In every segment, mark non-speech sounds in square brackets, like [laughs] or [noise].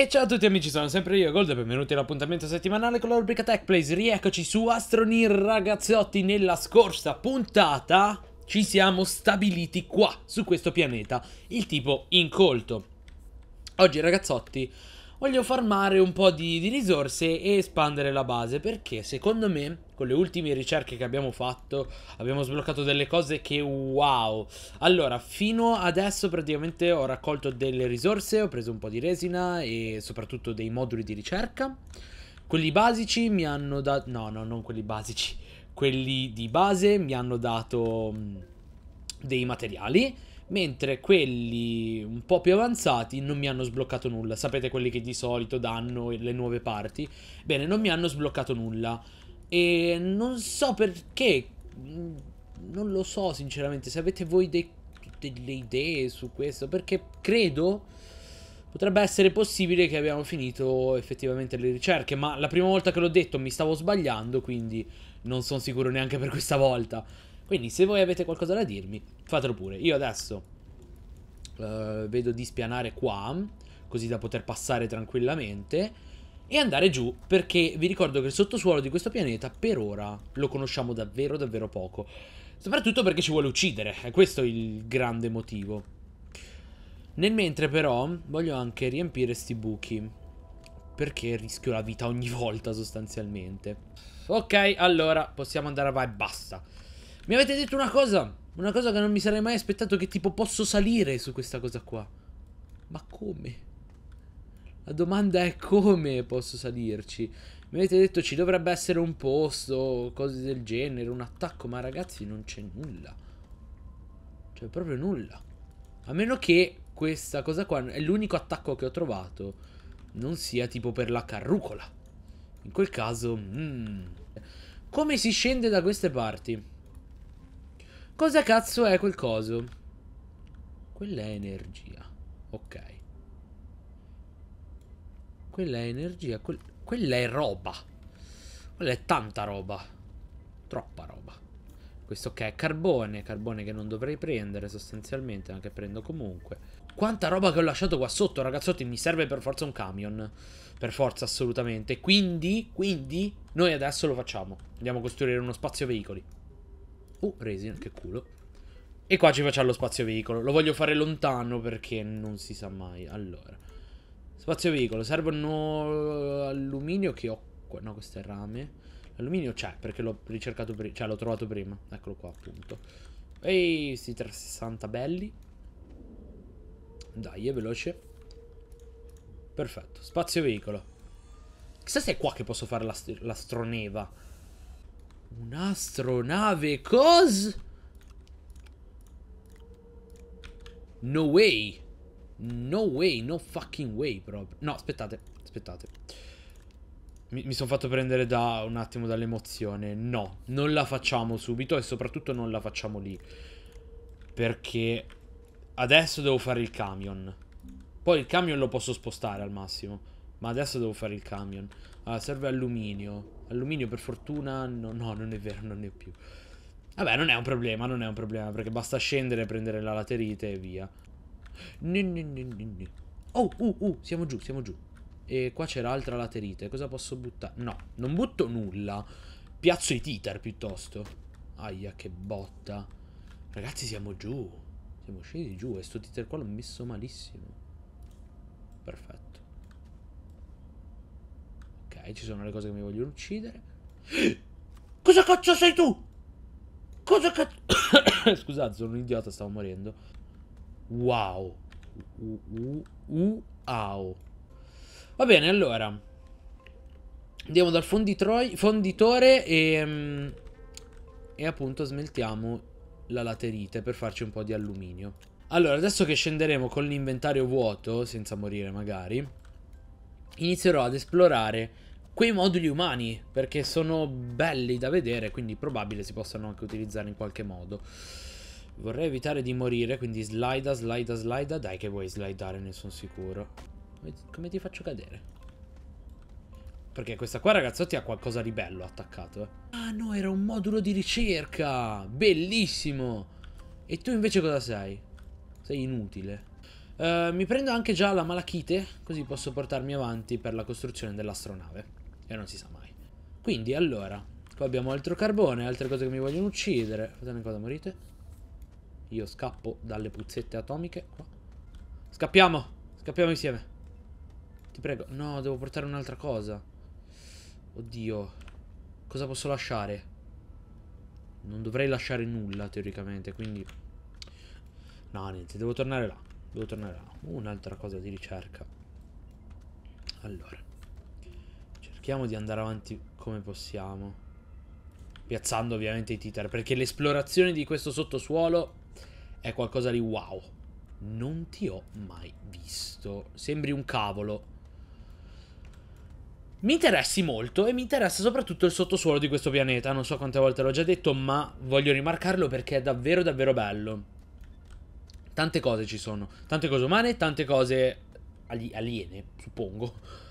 E ciao a tutti amici, sono sempre io, Gold, e benvenuti all'appuntamento settimanale con la rubrica Tech Plays. Rieccoci su Astronir, ragazzotti, nella scorsa puntata ci siamo stabiliti qua, su questo pianeta, il tipo incolto. Oggi, ragazzotti, voglio farmare un po' di, di risorse e espandere la base perché secondo me con le ultime ricerche che abbiamo fatto abbiamo sbloccato delle cose che wow allora fino adesso praticamente ho raccolto delle risorse ho preso un po' di resina e soprattutto dei moduli di ricerca quelli basici mi hanno dato no no non quelli basici quelli di base mi hanno dato mm, dei materiali mentre quelli un po' più avanzati non mi hanno sbloccato nulla. Sapete quelli che di solito danno le nuove parti? Bene, non mi hanno sbloccato nulla. E non so perché, mm, non lo so sinceramente, se avete voi dei, delle idee su questo, perché credo... Potrebbe essere possibile che abbiamo finito effettivamente le ricerche, ma la prima volta che l'ho detto mi stavo sbagliando, quindi non sono sicuro neanche per questa volta. Quindi se voi avete qualcosa da dirmi, fatelo pure. Io adesso uh, vedo di spianare qua, così da poter passare tranquillamente e andare giù perché vi ricordo che il sottosuolo di questo pianeta per ora lo conosciamo davvero davvero poco. Soprattutto perché ci vuole uccidere, è questo il grande motivo. Nel mentre però voglio anche riempire sti buchi perché rischio la vita ogni [laughs] volta sostanzialmente. Ok, allora possiamo andare avanti, basta. Mi avete detto una cosa, una cosa che non mi sarei mai aspettato, che tipo posso salire su questa cosa qua. Ma come? La domanda è come posso salirci? Mi avete detto ci dovrebbe essere un posto, cose del genere, un attacco, ma ragazzi non c'è nulla. C'è cioè, proprio nulla. A meno che questa cosa qua è l'unico attacco che ho trovato non sia tipo per la carrucola. In quel caso... Mm. Come si scende da queste parti? Cosa cazzo è quel coso? Quella è energia. Ok. Quella è energia. Quel... Quella è roba. Quella è tanta roba. Troppa roba. Questo che è carbone. Carbone che non dovrei prendere sostanzialmente, ma che prendo comunque. Quanta roba che ho lasciato qua sotto, ragazzotti. Mi serve per forza un camion. Per forza, assolutamente. Quindi, quindi, noi adesso lo facciamo. Andiamo a costruire uno spazio veicoli. Uh, resin, che culo. E qua ci facciamo lo spazio veicolo. Lo voglio fare lontano perché non si sa mai. Allora. Spazio veicolo. Servono alluminio che ho... No, questo è rame. L'alluminio c'è perché l'ho ricercato prima. Cioè, l'ho trovato prima. Eccolo qua, appunto. Ehi, sti 360 belli. Dai, è veloce. Perfetto. Spazio veicolo. Chissà se è qua che posso fare l'astroneva. La Un'astronave, cos? No way. No way, no fucking way proprio. No, aspettate, aspettate. Mi, mi sono fatto prendere da un attimo dall'emozione. No, non la facciamo subito e soprattutto non la facciamo lì. Perché adesso devo fare il camion. Poi il camion lo posso spostare al massimo. Ma adesso devo fare il camion. Allora, serve alluminio. Alluminio per fortuna... No, no, non è vero, non ne ho più. Vabbè, non è un problema, non è un problema. Perché basta scendere, prendere la laterite e via. Ni, ni, oh, uh, uh, siamo giù, siamo giù. E qua c'era altra laterite. Cosa posso buttare? No, non butto nulla. Piazzo i titer piuttosto. Aia, che botta. Ragazzi, siamo giù. Siamo scesi giù e sto titer qua l'ho messo malissimo. Perfetto ci sono le cose che mi vogliono uccidere. [gasps] Cosa cazzo sei tu? Cosa cazzo... [coughs] Scusate, sono un idiota, stavo morendo. Wow. wow. Va bene, allora. Andiamo dal fonditore e... Mm, e appunto smeltiamo la laterite per farci un po' di alluminio. Allora, adesso che scenderemo con l'inventario vuoto, senza morire magari, inizierò ad esplorare quei moduli umani, perché sono belli da vedere, quindi probabile si possano anche utilizzare in qualche modo. Vorrei evitare di morire, quindi slida, slida, slida. Dai che vuoi slidare, ne sono sicuro. Come ti faccio cadere? Perché questa qua, ragazzotti, ha qualcosa di bello attaccato, eh. Ah, no, era un modulo di ricerca! Bellissimo! E tu invece cosa sei? Sei inutile. Uh, mi prendo anche già la malachite, così posso portarmi avanti per la costruzione dell'astronave. E non si sa mai. Quindi, allora, qua abbiamo altro carbone, altre cose che mi vogliono uccidere. Fate cosa, morite. Io scappo dalle puzzette atomiche. Qua. Scappiamo! Scappiamo insieme. Ti prego. No, devo portare un'altra cosa. Oddio. Cosa posso lasciare? Non dovrei lasciare nulla, teoricamente, quindi... No, niente, devo tornare là. Devo tornare là. Un'altra cosa di ricerca. Allora cerchiamo di andare avanti come possiamo. Piazzando ovviamente i titer, perché l'esplorazione di questo sottosuolo è qualcosa di wow. Non ti ho mai visto. Sembri un cavolo. Mi interessi molto e mi interessa soprattutto il sottosuolo di questo pianeta. Non so quante volte l'ho già detto, ma voglio rimarcarlo perché è davvero davvero bello. Tante cose ci sono. Tante cose umane, tante cose aliene, suppongo.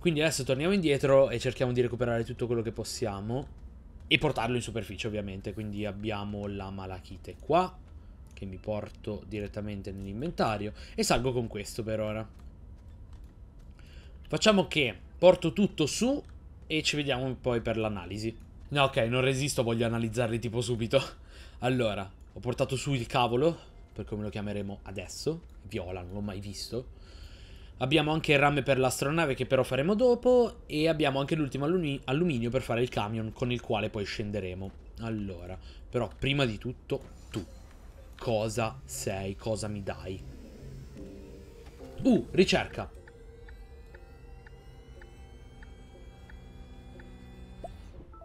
Quindi adesso torniamo indietro e cerchiamo di recuperare tutto quello che possiamo. E portarlo in superficie ovviamente. Quindi abbiamo la malachite qua. Che mi porto direttamente nell'inventario. E salgo con questo per ora. Facciamo che porto tutto su e ci vediamo poi per l'analisi. No, ok, non resisto, voglio analizzarli tipo subito. [laughs] Allora, ho portato su il cavolo, per come lo chiameremo adesso, viola, non l'ho mai visto. Abbiamo anche il rame per l'astronave che però faremo dopo e abbiamo anche l'ultimo allumi alluminio per fare il camion con il quale poi scenderemo. Allora, però prima di tutto tu. Cosa sei? Cosa mi dai? Uh, ricerca.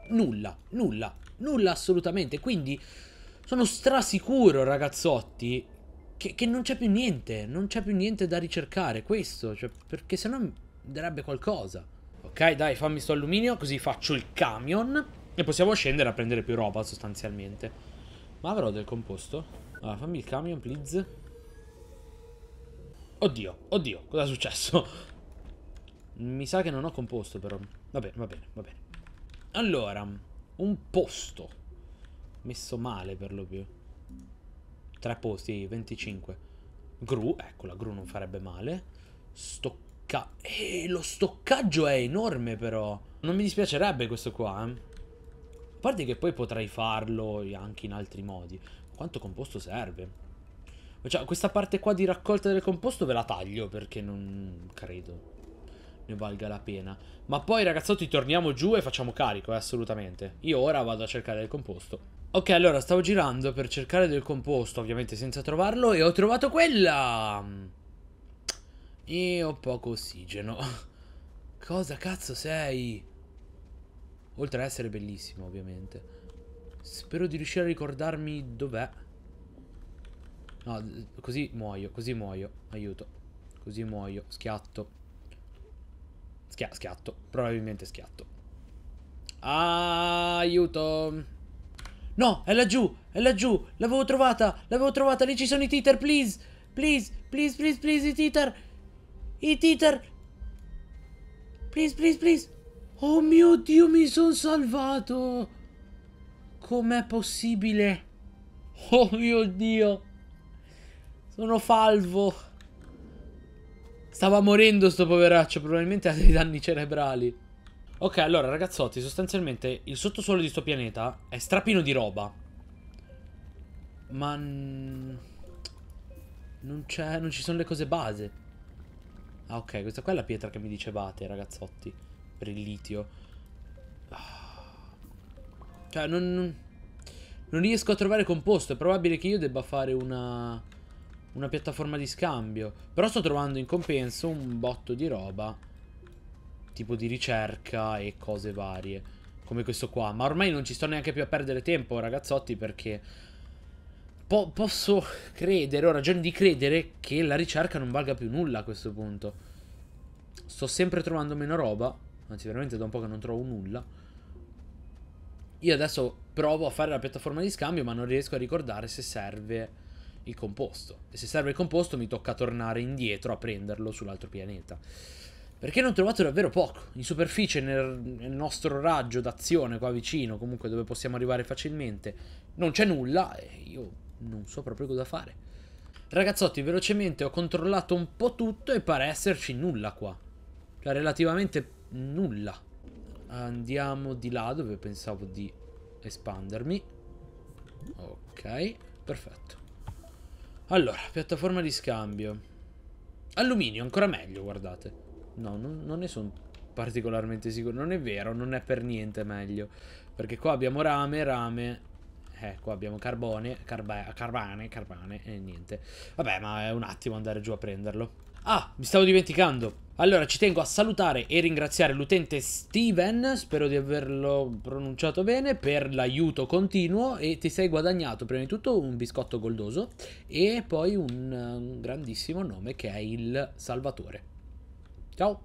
Nulla, nulla, nulla assolutamente. Quindi sono strasicuro, ragazzotti, che, che non c'è più niente, non c'è più niente da ricercare, questo, cioè, perché sennò darebbe qualcosa. Ok, dai, fammi sto alluminio, così faccio il camion e possiamo scendere a prendere più roba, sostanzialmente. Ma avrò del composto? Allora, fammi il camion, please. Oddio, oddio, cosa è successo? Mi sa che non ho composto, però. Va bene, va bene, va bene. Allora, un posto. Messo male, per lo più. 3 posti, 25. Gru, ecco, la Gru non farebbe male. Stocca... Eh, lo stoccaggio è enorme però. Non mi dispiacerebbe questo qua, eh. A parte che poi potrei farlo anche in altri modi. Quanto composto serve? Cioè, questa parte qua di raccolta del composto ve la taglio perché non credo ne valga la pena. Ma poi, ragazzotti, torniamo giù e facciamo carico, eh, assolutamente. Io ora vado a cercare il composto. Ok, allora stavo girando per cercare del composto, ovviamente senza trovarlo, e ho trovato quella! E ho poco ossigeno. [laughs] Cosa cazzo sei? Oltre a essere bellissimo, ovviamente. Spero di riuscire a ricordarmi dov'è. No, così muoio, così muoio. Aiuto. Così muoio. Schiatto. Schia schiatto. Probabilmente schiatto. Aiuto. No, è laggiù, è laggiù, l'avevo trovata, l'avevo trovata, lì ci sono i titer, please, please, please, please, please, i titer, i titer, please, please, please. Oh mio Dio, mi sono salvato. Com'è possibile? Oh mio Dio. Sono falvo. Stava morendo sto poveraccio, probabilmente ha dei danni cerebrali. Ok, allora ragazzotti, sostanzialmente il sottosuolo di sto pianeta è strapino di roba. Ma... Non c'è... non ci sono le cose base. Ah, ok, questa qua è la pietra che mi dicevate, ragazzotti. Per il litio. Ah. Cioè, non... Non riesco a trovare composto. È probabile che io debba fare una... Una piattaforma di scambio. Però sto trovando in compenso un botto di roba tipo di ricerca e cose varie, come questo qua. Ma ormai non ci sto neanche più a perdere tempo, ragazzotti, perché po posso credere, ho ragione di credere, che la ricerca non valga più nulla a questo punto. Sto sempre trovando meno roba, anzi veramente da un po' che non trovo nulla. Io adesso provo a fare la piattaforma di scambio, ma non riesco a ricordare se serve il composto. E se serve il composto mi tocca tornare indietro a prenderlo sull'altro pianeta. Perché ne ho trovato davvero poco. In superficie, nel, nel nostro raggio d'azione qua vicino, comunque dove possiamo arrivare facilmente, non c'è nulla e io non so proprio cosa fare. Ragazzotti, velocemente ho controllato un po' tutto e pare esserci nulla qua. Cioè, relativamente nulla. Andiamo di là dove pensavo di espandermi. Ok, perfetto. Allora, piattaforma di scambio. Alluminio, ancora meglio, guardate. No, non, non ne sono particolarmente sicuro. Non è vero, non è per niente meglio. Perché qua abbiamo rame, rame... Eh, qua abbiamo carbone, carba, carbane, carbane e niente. Vabbè, ma è un attimo andare giù a prenderlo. Ah, mi stavo dimenticando. Allora, ci tengo a salutare e ringraziare l'utente Steven, spero di averlo pronunciato bene, per l'aiuto continuo e ti sei guadagnato prima di tutto un biscotto goldoso e poi un eh, grandissimo nome che è il Salvatore. Ciao.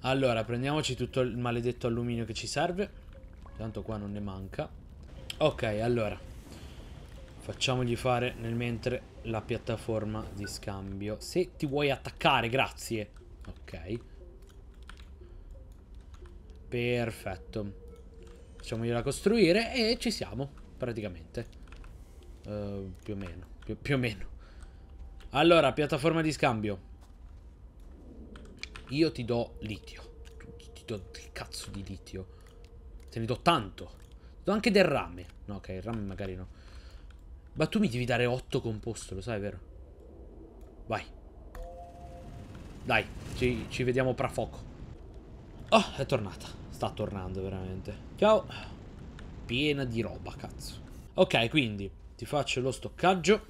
Allora, prendiamoci tutto il maledetto alluminio che ci serve. Tanto qua non ne manca. Ok, allora. Facciamogli fare nel mentre la piattaforma di scambio. Se ti vuoi attaccare, grazie. Ok. Perfetto. Facciamogliela costruire e ci siamo, praticamente. Uh, più o meno. Più, più o meno. Allora, piattaforma di scambio. Io ti do litio. Ti do il cazzo di litio. Te ne do tanto. Ti do anche del rame. No, ok, il rame magari no. Ma tu mi devi dare 8 composto, lo sai, vero? Vai. Dai, ci, ci vediamo pra fuoco Oh, è tornata. Sta tornando, veramente. Ciao. Piena di roba, cazzo. Ok, quindi ti faccio lo stoccaggio,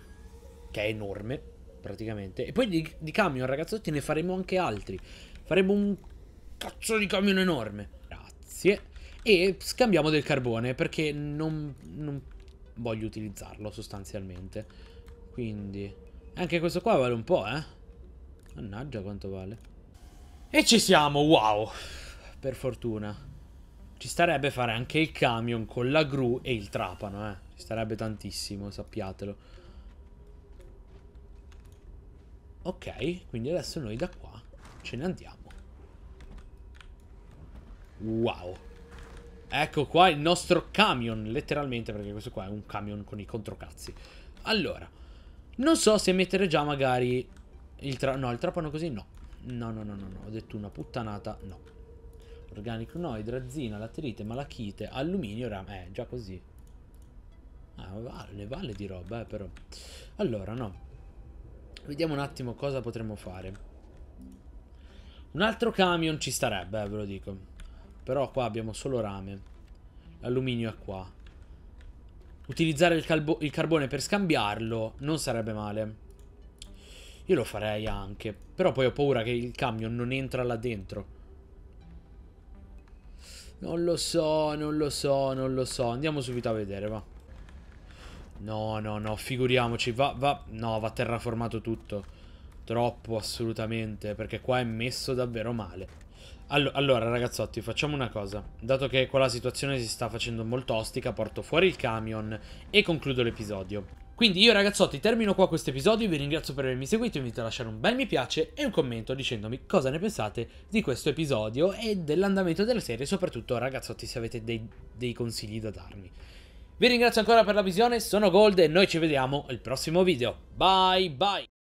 che è enorme praticamente. E poi di, di camion, ragazzotti, ne faremo anche altri. Faremo un cazzo di camion enorme. Grazie. E scambiamo del carbone, perché non, non voglio utilizzarlo, sostanzialmente. Quindi... Anche questo qua vale un po', eh. Mannaggia quanto vale. E ci siamo, wow. Per fortuna. Ci starebbe fare anche il camion con la gru e il trapano, eh. Ci starebbe tantissimo, sappiatelo. Ok, quindi adesso noi da qua ce ne andiamo. Wow. Ecco qua il nostro camion, letteralmente, perché questo qua è un camion con i controcazzi. Allora, non so se mettere già magari il tra... No, il trapano così no. No, no, no, no, no, ho detto una puttanata, no. Organico no, idrazina, laterite, malachite, alluminio, rame. Eh, già così. Ah, vale, ne vale di roba, eh, però. Allora, no. Vediamo un attimo cosa potremmo fare. Un altro camion ci starebbe, eh, ve lo dico. Però qua abbiamo solo rame. L'alluminio è qua. Utilizzare il, il, carbone per scambiarlo non sarebbe male. Io lo farei anche. Però poi ho paura che il camion non entra là dentro. Non lo so, non lo so, non lo so. Andiamo subito a vedere, va. No, no, no, figuriamoci, va, va, no, va terraformato tutto. Troppo, assolutamente, perché qua è messo davvero male. Allo allora, ragazzotti, facciamo una cosa. Dato che qua la situazione si sta facendo molto ostica, porto fuori il camion e concludo l'episodio. Quindi io ragazzotti termino qua questo episodio, vi ringrazio per avermi seguito, vi invito a lasciare un bel mi piace e un commento dicendomi cosa ne pensate di questo episodio e dell'andamento della serie, soprattutto ragazzotti se avete dei, dei consigli da darmi. Vi ringrazio ancora per la visione, sono Gold e noi ci vediamo al prossimo video. Bye bye!